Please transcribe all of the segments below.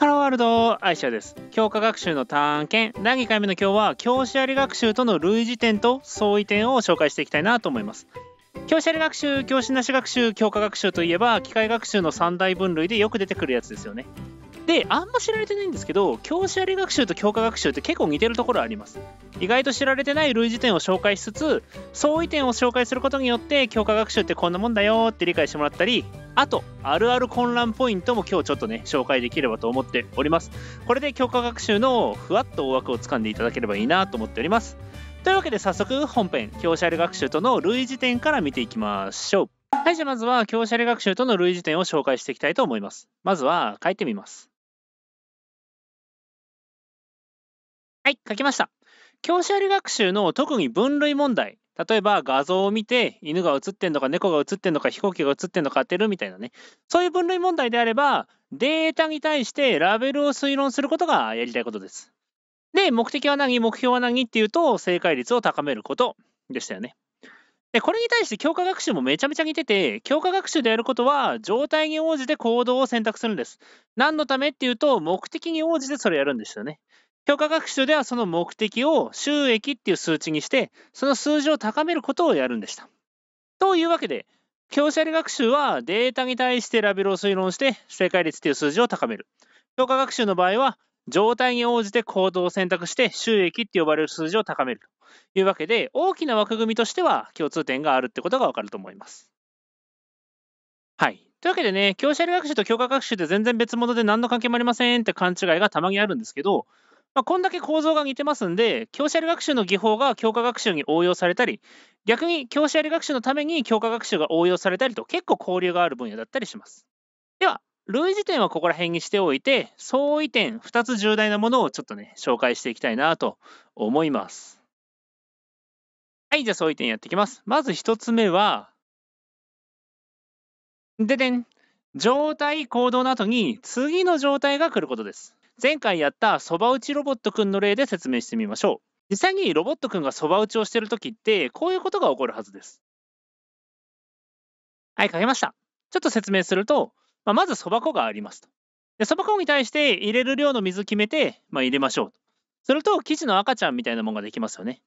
ハローワールド、愛車です。教科学習の探検、第2回目の今日は、教師あり学習との類似点と相違点を紹介していきたいなと思います。教師あり学習、教師なし学習、教科学習といえば、機械学習の3大分類でよく出てくるやつですよね。で、あんま知られてないんですけど、教師あり学習と教科学習って結構似てるところあります。意外と知られてない類似点を紹介しつつ、相違点を紹介することによって、教科学習ってこんなもんだよって理解してもらったり、あと、あるある混乱ポイントも今日ちょっとね、紹介できればと思っております。これで教科学習のふわっと大枠をつかんでいただければいいなと思っております。というわけで早速本編、教師あり学習との類似点から見ていきましょう。はい、じゃあまずは教師あり学習との類似点を紹介していきたいと思います。まずは書いてみます。はい、書きました。教師あり学習の特に分類問題。例えば画像を見て犬が写ってんのか猫が写ってんのか飛行機が写ってんのか当てるみたいなね。そういう分類問題であればデータに対してラベルを推論することがやりたいことです。で、目的は何目標は何っていうと正解率を高めることでしたよね。で、これに対して強化学習もめちゃめちゃ似てて、強化学習でやることは状態に応じて行動を選択するんです。何のためっていうと目的に応じてそれやるんですよね。強化学習ではその目的を収益っていう数値にして、その数字を高めることをやるんでした。というわけで、教者理学習はデータに対してラベルを推論して正解率っていう数字を高める。強化学習の場合は、状態に応じて行動を選択して収益って呼ばれる数字を高めるというわけで、大きな枠組みとしては共通点があるってことがわかると思います。はい。というわけでね、教者理学習と強化学習って全然別物で何の関係もありませんって勘違いがたまにあるんですけど、まあ、こんだけ構造が似てますんで、教師あり学習の技法が教科学習に応用されたり、逆に教師あり学習のために教科学習が応用されたりと結構交流がある分野だったりします。では、類似点はここら辺にしておいて、相違点2つ重大なものをちょっとね、紹介していきたいなと思います。はい、じゃあ相違点やっていきます。まず1つ目は、ででん、状態行動の後に次の状態が来ることです。前回やったそば打ちロボットくんの例で説明してみましょう。実際にロボットくんがそば打ちをしてるときって、こういうことが起こるはずです。はい、書けました。ちょっと説明すると、まあ、まずそば粉がありますと。で、そば粉に対して入れる量の水決めて、まあ、入れましょうと。すると、生地の赤ちゃんみたいなものができますよね。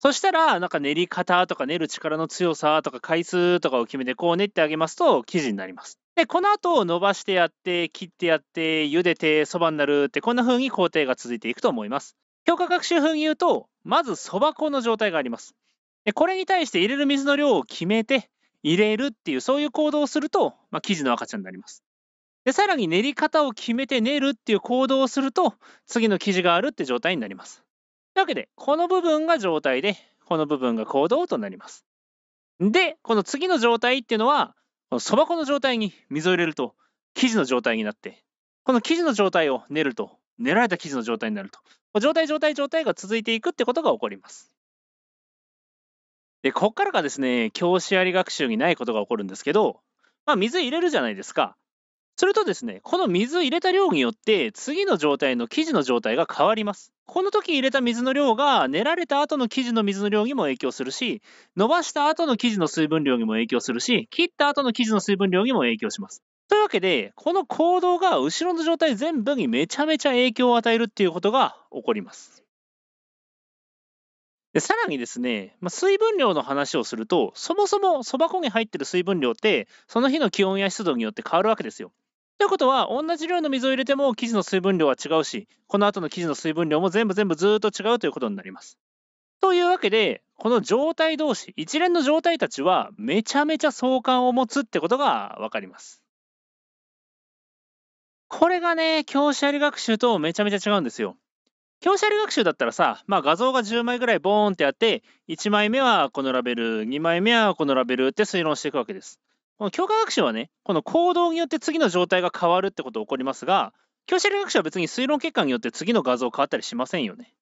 そしたら、なんか練り方とか練る力の強さとか回数とかを決めて、こう練ってあげますと、生地になります。で、この後、伸ばしてやって、切ってやって、茹でて、そばになるって、こんな風に工程が続いていくと思います。強化学習風に言うと、まずそば粉の状態があります。でこれに対して入れる水の量を決めて、入れるっていう、そういう行動をすると、まあ、生地の赤ちゃんになります。で、さらに練り方を決めて練るっていう行動をすると、次の生地があるって状態になります。というわけで、この部分が状態で、この部分が行動となります。で、この次の状態っていうのは、このそば粉の状態に水を入れると、生地の状態になって、この生地の状態を練ると、練られた生地の状態になると、状態、状態、状態が続いていくってことが起こります。で、ここからがですね、教師あり学習にないことが起こるんですけど、まあ、水入れるじゃないですか。それとですね、この水入れた量によって、次の状態の生地の状態が変わります。この時入れた水の量が練られた後の生地の水の量にも影響するし、伸ばした後の生地の水分量にも影響するし、切った後の生地の水分量にも影響します。というわけで、この行動が後ろの状態全部にめちゃめちゃ影響を与えるっていうことが起こります。でさらにですね、まあ、水分量の話をすると、そもそもそば粉に入ってる水分量って、その日の気温や湿度によって変わるわけですよ。ということは、同じ量の水を入れても生地の水分量は違うし、この後の生地の水分量も全部全部ずっと違うということになります。というわけで、この状態同士、一連の状態たちはめちゃめちゃ相関を持つってことがわかります。これがね、教師あり学習とめちゃめちゃ違うんですよ。教師あり学習だったらさ、まあ、画像が10枚ぐらいボーンってあって、1枚目はこのラベル、2枚目はこのラベルって推論していくわけです。この強化学習はね、この行動によって次の状態が変わるってことが起こりますが、強制力学習は別に推論結果によって次の画像変わったりしませんよね。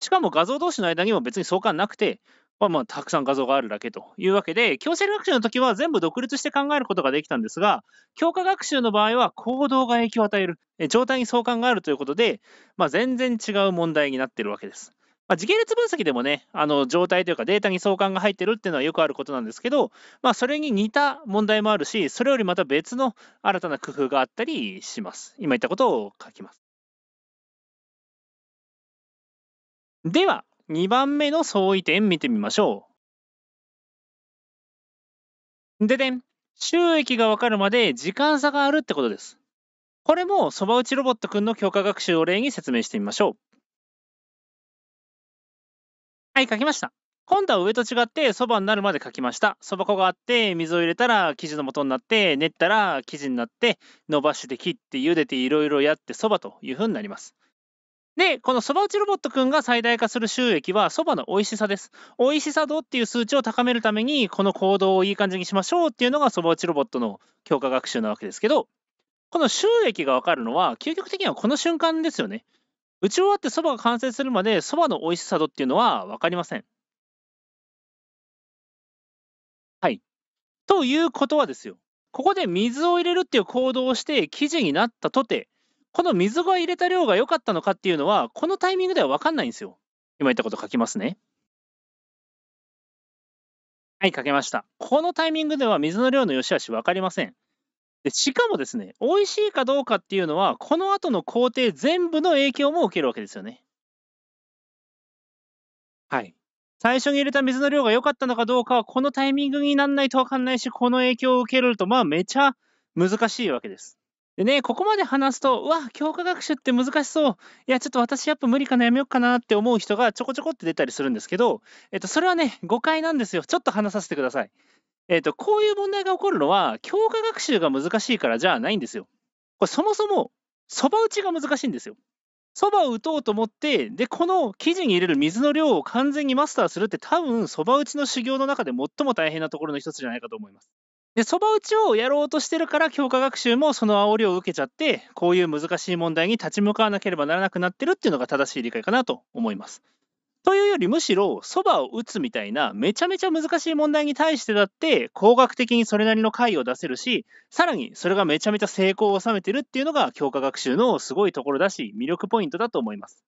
しかも画像同士の間にも別に相関なくて、まあ、まあたくさん画像があるだけというわけで、強制学習の時は全部独立して考えることができたんですが、強化学習の場合は行動が影響を与える、え状態に相関があるということで、まあ、全然違う問題になっているわけです。まあ、時系列分析でもね、あの状態というかデータに相関が入ってるっていうのはよくあることなんですけど、まあ、それに似た問題もあるし、それよりまた別の新たな工夫があったりします。今言ったことを書きます。では、2番目の相違点見てみましょう。ででん、収益が分かるまで時間差があるってことです。これもそば打ちロボットくんの強化学習を例に説明してみましょう。はい、書きました。今度は上と違ってそばになるまで書きました。そば粉があって、水を入れたら生地の素になって、練ったら生地になって、伸ばして切って茹でていろいろやってそばというふうになります。で、このそば打ちロボットくんが最大化する収益はそばの美味しさです。美味しさ度っていう数値を高めるために、この行動をいい感じにしましょうっていうのがそば打ちロボットの強化学習なわけですけど、この収益がわかるのは、究極的にはこの瞬間ですよね。打ち終わってそばが完成するまでそばの美味しさ度っていうのは分かりません。はい。ということはですよ。ここで水を入れるっていう行動をして生地になったとて、この水が入れた量が良かったのかっていうのは、このタイミングでは分かんないんですよ。今言ったこと書きますね。はい、書けました。このタイミングでは水の量の良し悪し分かりません。で、しかもですね、美味しいかどうかっていうのは、この後の工程全部の影響も受けるわけですよね。はい。最初に入れた水の量が良かったのかどうかは、このタイミングになんないとわかんないし、この影響を受けると、まあ、めちゃ難しいわけです。でね、ここまで話すと、うわ、強化学習って難しそう。いや、ちょっと私やっぱ無理かな、やめようかなって思う人がちょこちょこって出たりするんですけど、えっと、それはね、誤解なんですよ。ちょっと話させてください。えー、と、こういう問題が起こるのは、強化学習が難しいからじゃないんですよ。これそもそも、そば打ちが難しいんですよ。そばを打とうと思って、で、この生地に入れる水の量を完全にマスターするって、多分そば打ちの修行の中で最も大変なところの一つじゃないかと思います。で、そば打ちをやろうとしてるから、強化学習もその煽りを受けちゃって、こういう難しい問題に立ち向かわなければならなくなってるっていうのが正しい理解かなと思います。というよりむしろ、そばを打つみたいな、めちゃめちゃ難しい問題に対してだって、工学的にそれなりの解を出せるし、さらにそれがめちゃめちゃ成功を収めてるっていうのが、強化学習のすごいところだし、魅力ポイントだと思います。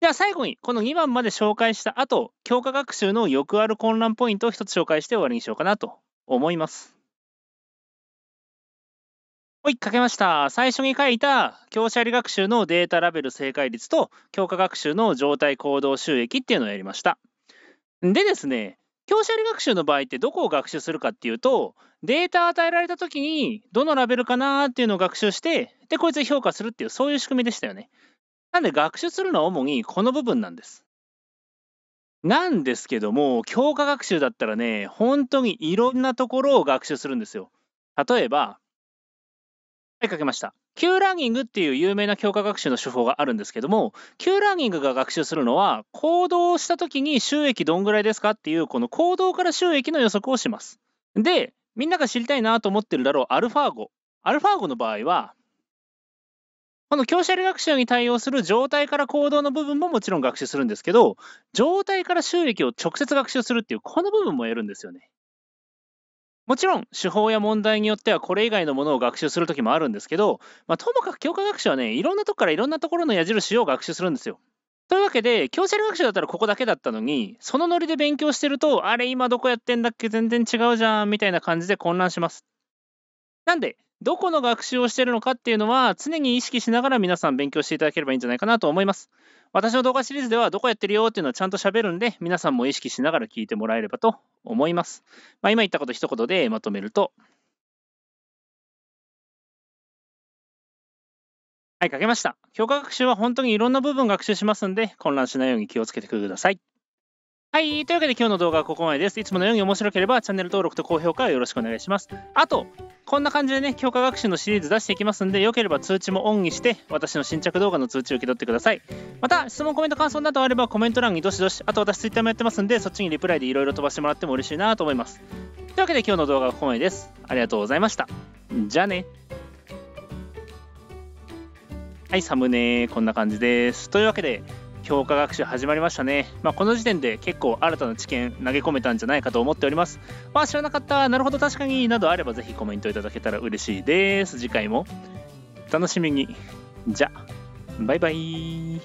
では最後に、この2番まで紹介した後、強化学習のよくある混乱ポイントを1つ紹介して終わりにしようかなと思います。はい、書けました。最初に書いた教師あり学習のデータラベル正解率と教科学習の状態行動収益っていうのをやりました。でですね、教師あり学習の場合ってどこを学習するかっていうと、データ与えられた時にどのラベルかなっていうのを学習して、で、こいつ評価するっていうそういう仕組みでしたよね。なんで学習するのは主にこの部分なんです。なんですけども、教科学習だったらね、本当にいろんなところを学習するんですよ。例えば、はい、書けました。Q ラーニングっていう有名な強化学習の手法があるんですけども、Q ラーニングが学習するのは、行動をした時に収益どんぐらいですかっていう、この行動から収益の予測をします。で、みんなが知りたいなと思ってるだろうアルファ語。アルファ語の場合は、この強者理学習に対応する状態から行動の部分ももちろん学習するんですけど、状態から収益を直接学習するっていう、この部分もやるんですよね。もちろん手法や問題によってはこれ以外のものを学習する時もあるんですけど、まあ、ともかく教科学習はねいろんなとこからいろんなところの矢印を学習するんですよ。というわけで強制学習だったらここだけだったのにそのノリで勉強してるとあれ今どこやってんだっけ全然違うじゃんみたいな感じで混乱します。なんでどこの学習をしているのかっていうのは常に意識しながら皆さん勉強していただければいいんじゃないかなと思います。私の動画シリーズではどこやってるよっていうのはちゃんと喋るんで皆さんも意識しながら聞いてもらえればと思います。まあ、今言ったこと一言でまとめると。はい、書けました。教科学習は本当にいろんな部分学習しますんで混乱しないように気をつけてください。はい。というわけで今日の動画はここまでです。いつものように面白ければチャンネル登録と高評価をよろしくお願いします。あと、こんな感じでね、強化学習のシリーズ出していきますんで、よければ通知もオンにして、私の新着動画の通知を受け取ってください。また、質問、コメント、感想などあれば、コメント欄にどしどし、あと私 Twitter もやってますんで、そっちにリプライでいろいろ飛ばしてもらっても嬉しいなと思います。というわけで今日の動画はここまでです。ありがとうございました。じゃあね。はい、サムネこんな感じです。というわけで、強化学習始まりましたね。まあ、この時点で結構新たな知見投げ込めたんじゃないかと思っております。まあ、知らなかった、なるほど、確かになどあればぜひコメントいただけたら嬉しいです。次回も楽しみに。じゃ、バイバイ。